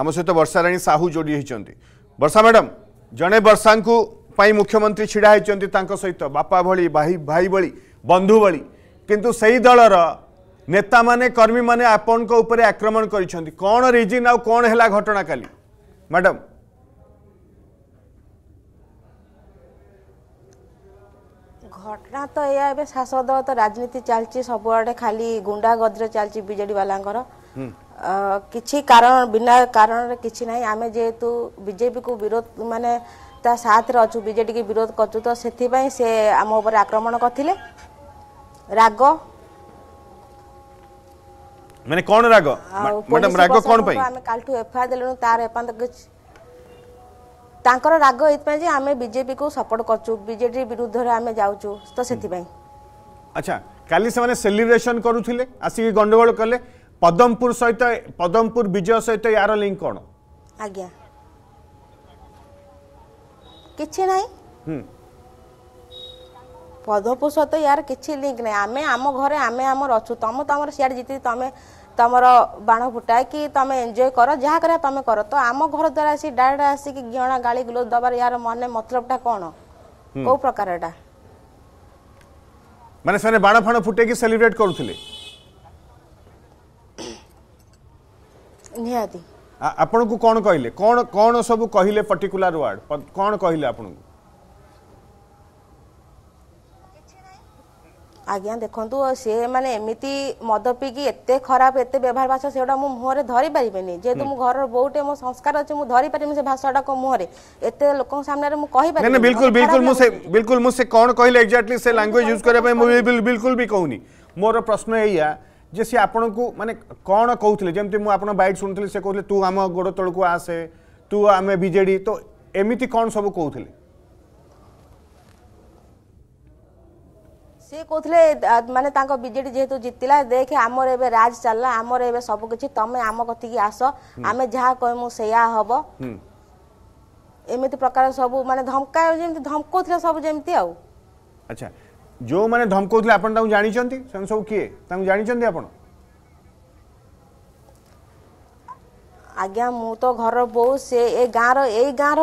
आम सहित वर्षाराणी साहू जोड़ी होती वर्षा मैडम जड़े वर्षा कोई मुख्यमंत्री ढड़ा होती सहित बापा भाई भाई भाई भाई बंधु भाई किंतु से ही दल नेता माने कर्मी मैंने आपण आक्रमण कर आ कौन है घटना का मैडम घटना तो यह सासद तो राजनीति चलती सब आड़े खाली गुंडा गद्रे चलती बीजेपी वाला କିଛି କାରଣ ବିନା କାରଣରେ କିଛି ନାହିଁ ଆମେ ଯେହେତୁ ବିଜେପିକୁ ବିରୋଧ ମାନେ ତା ସାଥରେ ଅଛୁ ବିଜେଡ଼ିକି ବିରୋଧ କରୁଛୁ ତ ସେଥିପାଇଁ ସେ ଆମ ଉପରେ ଆକ୍ରମଣ କରିଥିଲେ ରାଗ ମାନେ କ'ଣ ରାଗ ମ୍ୟାଡାମ୍ ରାଗ କ'ଣ ପାଇଁ ଆମେ କାଲିଠୁ ଏଫଆଇଆର ଦେଲୁଣୁ ତାର ଏପର୍ଯ୍ୟନ୍ତ କିଛି ତାଙ୍କର ରାଗ ଏଇଥିପାଇଁ ଯେ ଆମେ ବିଜେପିକୁ ସପୋର୍ଟ କରୁଛୁ ବିଜେଡ଼ି ବିରୁଦ୍ଧରେ ଆମେ ଯାଉଛୁ ତ ସେଥିପାଇଁ ଆଚ୍ଛା କାଲି ସେମାନେ ସେଲିବ୍ରେସନ୍ କରୁଥିଲେ ଆସିକି ଗଣ୍ଡଗୋଳ କଲେ পদমপুর সহিত পদমপুর বিজয় সহিত ইয়ার লিঙ্ক কোণ আজ্ঞা কিছু নাই পদমপুর সহিত ইয়ার কিছু লিঙ্ক নাই আমি আম ঘরে আমি আমার অছু তম তোমার সিয়াড়ে জিতি তুমি তোমার বাণ ফুটা কি তুমি এনজয় কর যা করা তুমি কর তো আম ঘর দ্বারা আসি ডাইরেক্ট আসিকি গিহণা গাড়ি গ্লোজ দেবার ইয়ার মনে মতলবটা কোণ কেউ প্রকার এটা মানে সে বাণ ফাণ ফুটাইকি সেলিব্রেট করুলে ନିହାତି ଆପଣଙ୍କୁ କ'ଣ କହିଲେ କ'ଣ କ'ଣ ସବୁ କହିଲେ ପର୍ଟିକୁଲାର ୱାର୍ଡ କ'ଣ କହିଲେ ଆପଣଙ୍କୁ ଆଜ୍ଞା ଦେଖନ୍ତୁ ସେ ମାନେ ଏମିତି ମଦ ପିଇକି ଏତେ ଖରାପ ଏତେ ବ୍ୟବହାର ଭାଷା ସେଗୁଡ଼ା ମୁଁ ମୁହଁରେ ଧରିପାରିବିନି ଯେହେତୁ ମୁଁ ଘରର ବୋଉଟେ ମୋ ସଂସ୍କାର ଅଛି ମୁଁ ଧରିପାରିବି ସେ ଭାଷାଟାକୁ ମୁହଁରେ ଏତେ ଲୋକଙ୍କ ସାମ୍ନାରେ ମୁଁ କହିପାରିବି ବିଲକୁଲ ବିଲକୁଲ ମୁଁ ସେ ବିଲକୁଲ ମୁଁ ସେ କ'ଣ କହିଲେ ଏକ୍ଜାକ୍ଟଲି ସେ ଲାଙ୍ଗୁଏଜ ୟୁଜ୍ କରିବା ପାଇଁ ମୁଁ ବିଲକୁଲ ବି କହୁନି ମୋର ପ୍ରଶ୍ନ ଏଇଆ যে সে আপনার মানে কণ কৌলে যেমন মু আপনার বাইট শুণুলি সে কৌলে তু আম গোড় তলকু আসে তু আমি বিজেডি তো এমিতি কণ সব কৌলে সে কৌলে মানে তাঁর বিজেডি যেহেতু জিতিলা দেখে আমার এবে রাজ চালা আমার এবে সবকিছি তুমি আম কতিকি আস আমি যা কইমু সেয়া হব এমিতি প্রকার সব মানে ধমকা যেমন ধমকাউলে সব যেমতি আচ্ছা जो मैंने धमको आपन ताऊ से सब किए जानते आप आज्ञा मु तो घर बो से ए गाँव ए गाँव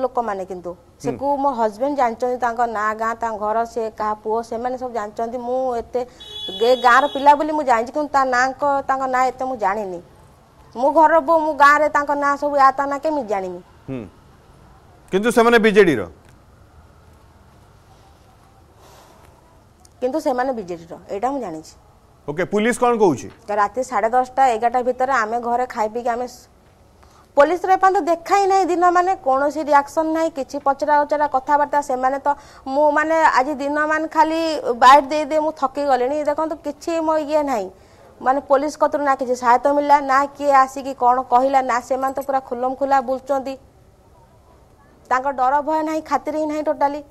लोक मैंने कितु से हम्म। को मो हजबैंड जानते ना गाँ घर से का पुओ से मैंने सब जानते मुते एते गाँव पिला जानी कि ना ना ये मुझे जानी मो घर बो मु गाँव रे ना सब या ना के जानी किंतु बीजेडी কিন্তু সেমানে বিজেডির এটা মু জানিছি ওকে পুলিশ কোন কହୁଛି রাতে 10:30টা 11টা ভিতরে আমি ঘরে খাই পিকি আমি ପୋଲିସର ଏପର୍ଯ୍ୟନ୍ତ ଦେଖା ହିଁ ନାହିଁ ଦିନମାନେ କୌଣସି ରିଆକ୍ସନ୍ ନାହିଁ କିଛି ପଚରା ଉଚରା କଥାବାର୍ତ୍ତା ସେମାନେ ତ ମୁଁ ମାନେ ଆଜି ଦିନମାନ ଖାଲି ବାଇଟ୍ ଦେଇଦେଇ ମୁଁ ଥକି ଗଲିଣି ଦେଖନ୍ତୁ କିଛି ମୋ ଇଏ ନାହିଁ ମାନେ ପୋଲିସ କତରୁ ନା କିଛି ସହାୟତା ମିଳିଲା ନା କିଏ ଆସିକି କ'ଣ କହିଲା ନା ସେମାନେ ତ ପୁରା ଖୁଲମ ଖୁଲା ବୁଲୁଛନ୍ତି ତାଙ୍କ ଡର ଭୟ ନାହିଁ ଖାତିର ହିଁ ନାହିଁ ଟୋଟାଲି